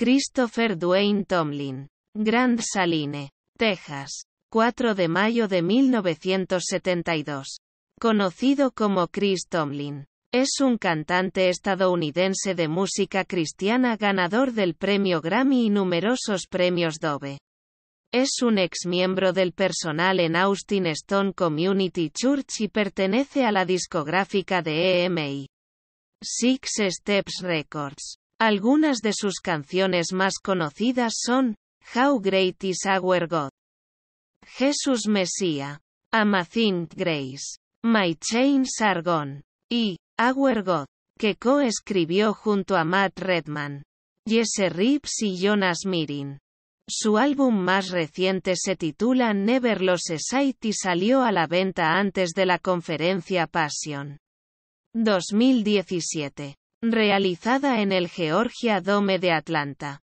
Christopher Dwayne Tomlin. Grand Saline, Texas. 4 de mayo de 1972. Conocido como Chris Tomlin. Es un cantante estadounidense de música cristiana ganador del premio Grammy y numerosos premios Dove. Es un ex miembro del personal en Austin Stone Community Church y pertenece a la discográfica de EMI. Six Steps Records. Algunas de sus canciones más conocidas son How Great is Our God, Jesus Messiah, Amazing Grace, My Chains Are Gone y Our God, que co-escribió junto a Matt Redman, Jesse Reeves y Jonas Mirin. Su álbum más reciente se titula Never Lose Sight y salió a la venta antes de la conferencia Passion 2017 realizada en el Georgia Dome de Atlanta.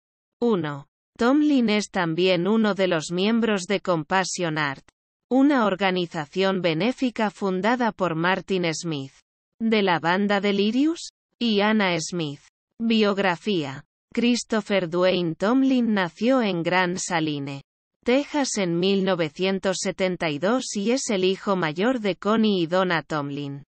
1. Tomlin es también uno de los miembros de Compassion Art, una organización benéfica fundada por Martin Smith, de la banda Delirious, y Anna Smith. Biografía. Christopher Dwayne Tomlin nació en Grand Saline, Texas en 1972 y es el hijo mayor de Connie y Donna Tomlin.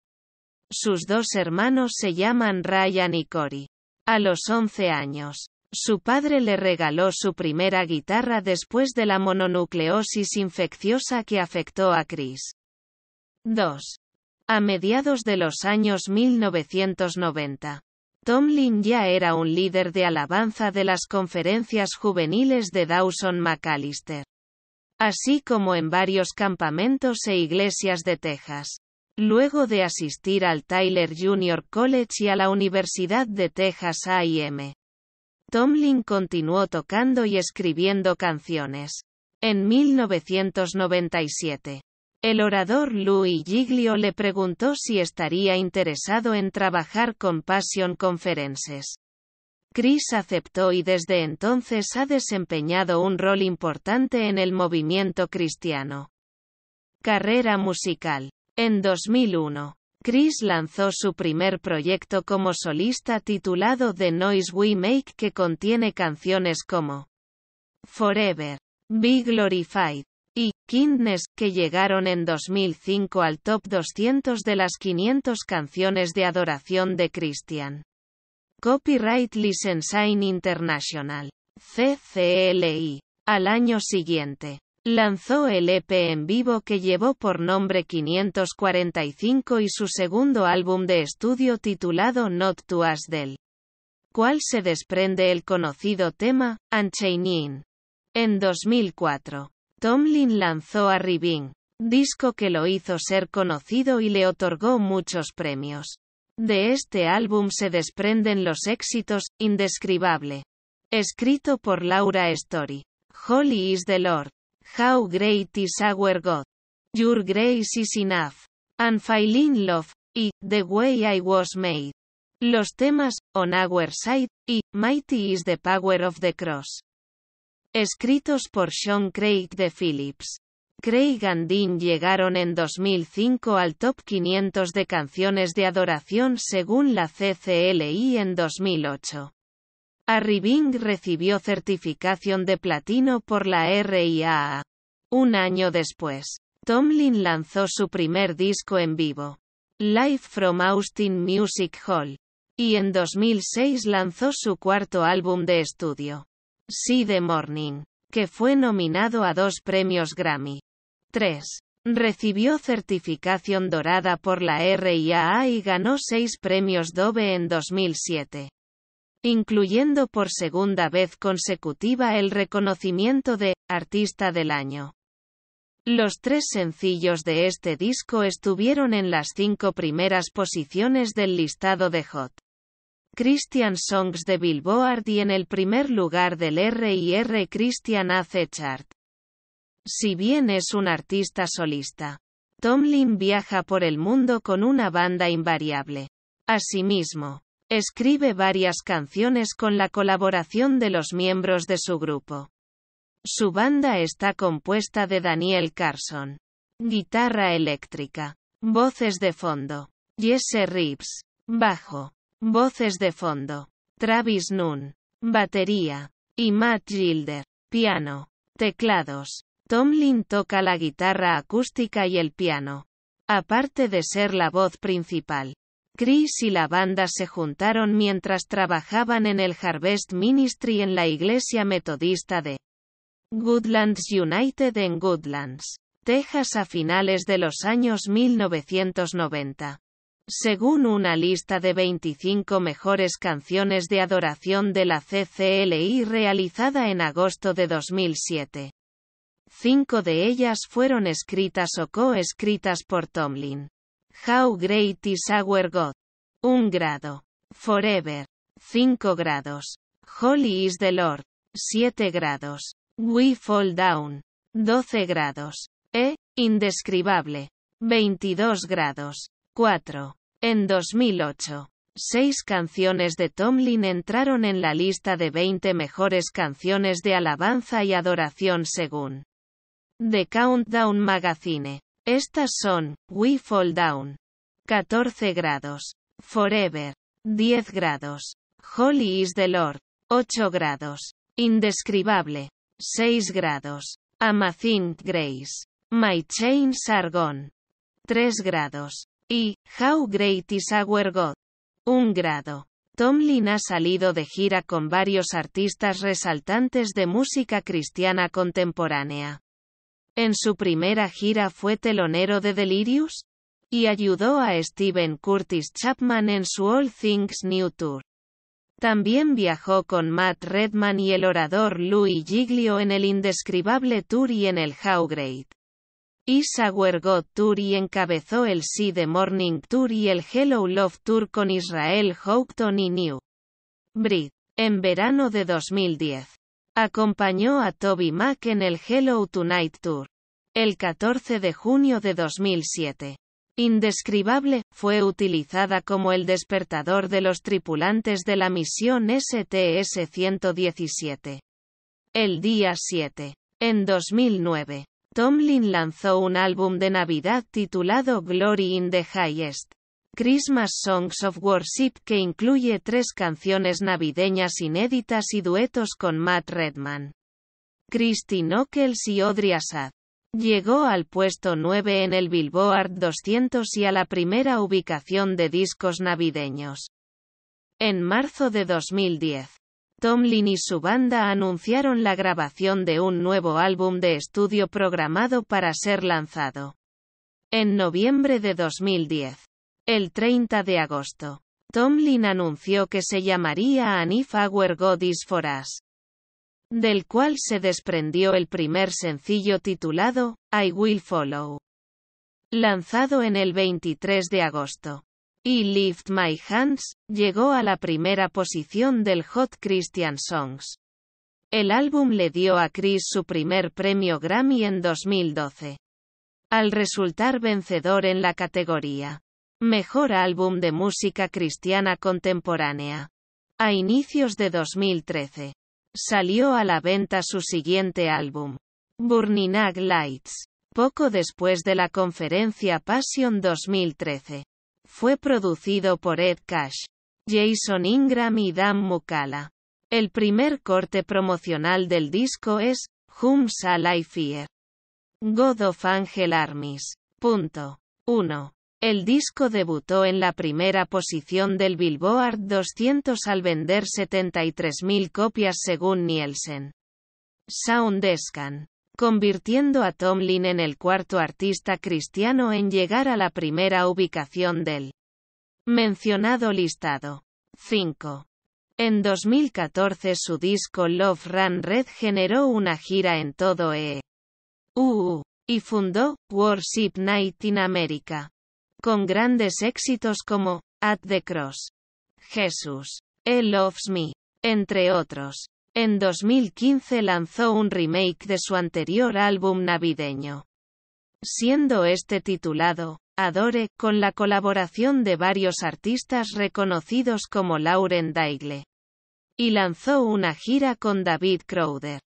Sus dos hermanos se llaman Ryan y Cory. A los 11 años, su padre le regaló su primera guitarra después de la mononucleosis infecciosa que afectó a Chris. 2. A mediados de los años 1990, Tomlin ya era un líder de alabanza de las conferencias juveniles de Dawson McAllister, así como en varios campamentos e iglesias de Texas. Luego de asistir al Tyler Junior College y a la Universidad de Texas AM, Tomlin continuó tocando y escribiendo canciones. En 1997, el orador Louis Giglio le preguntó si estaría interesado en trabajar con Passion Conferences. Chris aceptó y desde entonces ha desempeñado un rol importante en el movimiento cristiano. Carrera musical en 2001, Chris lanzó su primer proyecto como solista titulado The Noise We Make que contiene canciones como Forever, Be Glorified y Kindness, que llegaron en 2005 al top 200 de las 500 canciones de adoración de Christian. Copyright Licensing International, CCLI, al año siguiente. Lanzó el EP en vivo que llevó por nombre 545 y su segundo álbum de estudio titulado Not to Us del cual se desprende el conocido tema, Unchaining. En 2004, Tomlin lanzó a Ribin, disco que lo hizo ser conocido y le otorgó muchos premios. De este álbum se desprenden los éxitos, Indescribable. Escrito por Laura Story. Holy is the Lord. How great is our God. Your grace is enough. Unfailing love. Y The way I was made. Los temas, On Our Side, y Mighty is the Power of the Cross. Escritos por Sean Craig de Phillips. Craig and Dean llegaron en 2005 al top 500 de canciones de adoración según la CCLI en 2008. Bing recibió certificación de platino por la RIAA. Un año después, Tomlin lanzó su primer disco en vivo, Live from Austin Music Hall, y en 2006 lanzó su cuarto álbum de estudio, See the Morning, que fue nominado a dos premios Grammy. 3. Recibió certificación dorada por la RIAA y ganó seis premios Dove en 2007 incluyendo por segunda vez consecutiva el reconocimiento de Artista del Año. Los tres sencillos de este disco estuvieron en las cinco primeras posiciones del listado de Hot Christian Songs de Billboard y en el primer lugar del R&R Christian AC Chart. Si bien es un artista solista, Tomlin viaja por el mundo con una banda invariable. Asimismo, Escribe varias canciones con la colaboración de los miembros de su grupo. Su banda está compuesta de Daniel Carson. Guitarra eléctrica. Voces de fondo. Jesse Reeves. Bajo. Voces de fondo. Travis Nunn. Batería. Y Matt Gilder. Piano. Teclados. Tomlin toca la guitarra acústica y el piano. Aparte de ser la voz principal. Chris y la banda se juntaron mientras trabajaban en el Harvest Ministry en la iglesia metodista de Goodlands United en Goodlands, Texas a finales de los años 1990. Según una lista de 25 mejores canciones de adoración de la CCLI realizada en agosto de 2007. Cinco de ellas fueron escritas o co-escritas por Tomlin. How great is our God? 1 grado. Forever. 5 grados. Holy is the Lord. 7 grados. We fall down. 12 grados. E, indescribable. 22 grados. 4. En 2008. Seis canciones de Tomlin entraron en la lista de 20 mejores canciones de alabanza y adoración según The Countdown Magazine. Estas son, We Fall Down. 14 grados. Forever. 10 grados. Holy is the Lord. 8 grados. Indescribable. 6 grados. Amazing Grace. My chains are gone. 3 grados. Y, How great is our God. 1 grado. Tomlin ha salido de gira con varios artistas resaltantes de música cristiana contemporánea. En su primera gira fue telonero de Delirious y ayudó a Steven Curtis Chapman en su All Things New Tour. También viajó con Matt Redman y el orador Louis Giglio en el Indescribable Tour y en el How Great. Isa Wergot Tour y encabezó el See the Morning Tour y el Hello Love Tour con Israel Houghton y New Brit, En verano de 2010, Acompañó a Toby Mac en el Hello Tonight Tour. El 14 de junio de 2007. Indescribable, fue utilizada como el despertador de los tripulantes de la misión STS-117. El día 7. En 2009. Tomlin lanzó un álbum de Navidad titulado Glory in the Highest. Christmas Songs of Worship que incluye tres canciones navideñas inéditas y duetos con Matt Redman. Christy Ockels y Audrey Assad. Llegó al puesto 9 en el Billboard 200 y a la primera ubicación de discos navideños. En marzo de 2010, Tomlin y su banda anunciaron la grabación de un nuevo álbum de estudio programado para ser lanzado. En noviembre de 2010, el 30 de agosto, Tomlin anunció que se llamaría Anifa If God Is For Us, del cual se desprendió el primer sencillo titulado I Will Follow, lanzado en el 23 de agosto. Y Lift My Hands llegó a la primera posición del Hot Christian Songs. El álbum le dio a Chris su primer premio Grammy en 2012, al resultar vencedor en la categoría Mejor álbum de música cristiana contemporánea. A inicios de 2013. Salió a la venta su siguiente álbum, Burning Lights, poco después de la conferencia Passion 2013. Fue producido por Ed Cash, Jason Ingram y Dan Mukala. El primer corte promocional del disco es, Humsa I Fear. God of Angel Armies. 1. El disco debutó en la primera posición del Billboard 200 al vender 73.000 copias según Nielsen. Soundescan. Convirtiendo a Tomlin en el cuarto artista cristiano en llegar a la primera ubicación del mencionado listado. 5. En 2014 su disco Love Run Red generó una gira en todo E. y fundó Worship Night in America con grandes éxitos como At the Cross, Jesús. He Loves Me, entre otros. En 2015 lanzó un remake de su anterior álbum navideño, siendo este titulado Adore, con la colaboración de varios artistas reconocidos como Lauren Daigle. Y lanzó una gira con David Crowder.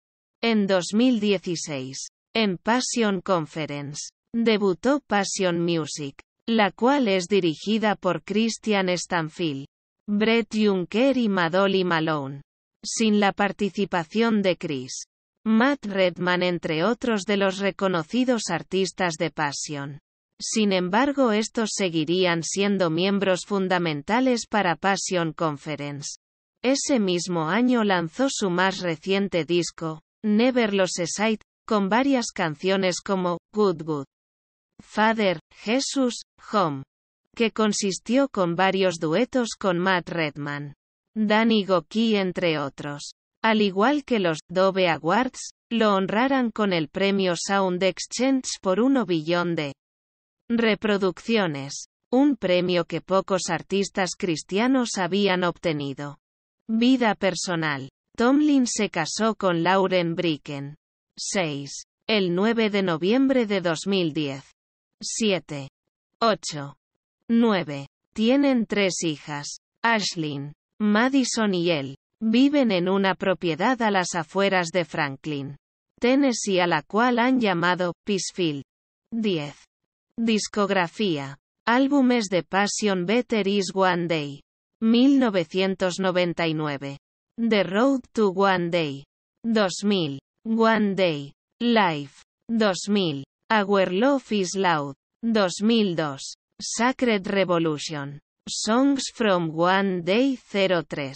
En 2016, en Passion Conference, debutó Passion Music, la cual es dirigida por Christian Stanfield, Brett Juncker y Madoli Malone. Sin la participación de Chris. Matt Redman entre otros de los reconocidos artistas de Passion. Sin embargo estos seguirían siendo miembros fundamentales para Passion Conference. Ese mismo año lanzó su más reciente disco, Never Los Sight, con varias canciones como Good Good, Father, Jesus, Home, que consistió con varios duetos con Matt Redman, Danny Goki entre otros. Al igual que los Dove Awards, lo honraran con el premio Sound Exchange por 1 billón de reproducciones, un premio que pocos artistas cristianos habían obtenido. Vida personal. Tomlin se casó con Lauren Bricken. 6. El 9 de noviembre de 2010. 7, 8, 9. Tienen tres hijas. Ashlyn, Madison y él. Viven en una propiedad a las afueras de Franklin, Tennessee a la cual han llamado Peacefield. 10. Discografía. Álbumes de Passion Better Is One Day. 1999. The Road to One Day. 2000. One Day. Life. 2000. Our Love is Loud. 2002. Sacred Revolution. Songs from One Day 03.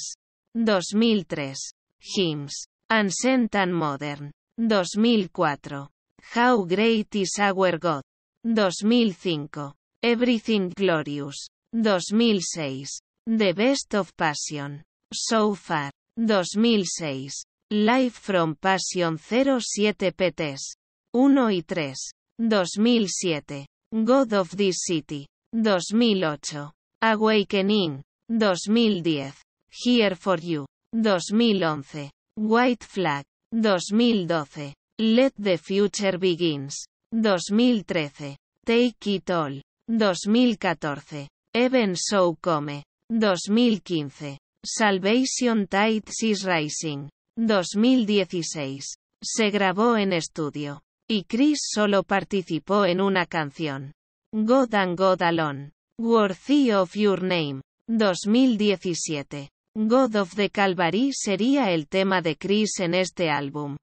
2003. Hymns. Ancient and Modern. 2004. How Great is Our God. 2005. Everything Glorious. 2006. The Best of Passion. So Far. 2006. Life from Passion 07 PTs. 1 y 3. 2007. God of This City. 2008. Awakening. 2010. Here for You. 2011. White Flag. 2012. Let the Future Begins. 2013. Take It All. 2014. Even So Come. 2015. Salvation Tides is Rising. 2016. Se grabó en estudio. Y Chris solo participó en una canción. God and God Alone. Worthy of Your Name. 2017. God of the Calvary sería el tema de Chris en este álbum.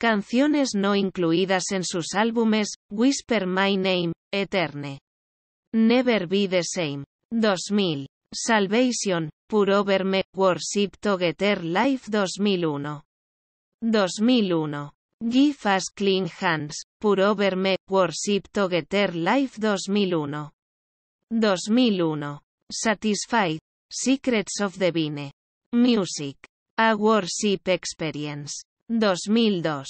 Canciones no incluidas en sus álbumes, Whisper My Name, Eterne. Never Be the Same. 2000. Salvation, Pure Over Me, Worship Together Life 2001. 2001. Give us clean hands, Pour over me, worship together life 2001. 2001. Satisfied. Secrets of the Vine. Music. A worship experience. 2002.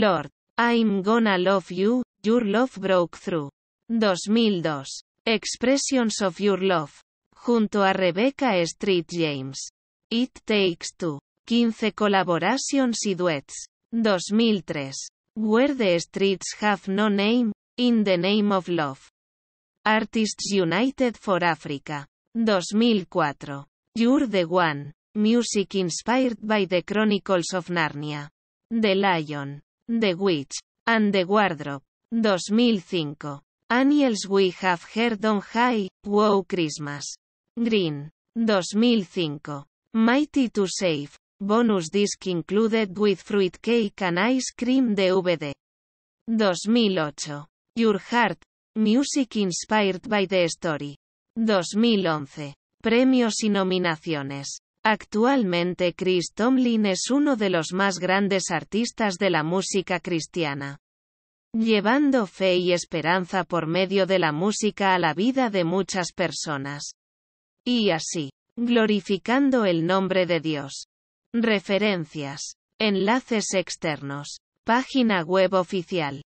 Lord, I'm gonna love you, your love broke through. 2002. Expressions of your love. Junto a Rebecca Street James. It takes two. 15 collaborations y duets. 2003. Where the streets have no name, in the name of love. Artists United for Africa. 2004. You're the One. Music inspired by the Chronicles of Narnia. The Lion. The Witch. And the Wardrobe. 2005. Annals. we have heard on high, wow Christmas. Green. 2005. Mighty to save, bonus disc included with fruit cake and ice cream DVD. 2008. Your Heart, Music Inspired by the Story. 2011. Premios y nominaciones. Actualmente Chris Tomlin es uno de los más grandes artistas de la música cristiana. Llevando fe y esperanza por medio de la música a la vida de muchas personas. Y así, glorificando el nombre de Dios. Referencias. Enlaces externos. Página web oficial.